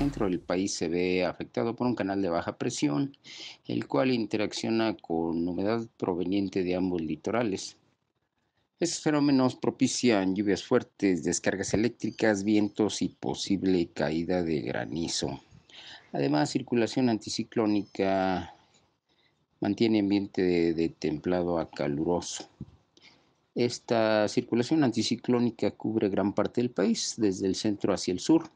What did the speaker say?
centro del país se ve afectado por un canal de baja presión, el cual interacciona con humedad proveniente de ambos litorales. Estos fenómenos propician lluvias fuertes, descargas eléctricas, vientos y posible caída de granizo. Además, circulación anticiclónica mantiene ambiente de templado a caluroso. Esta circulación anticiclónica cubre gran parte del país, desde el centro hacia el sur.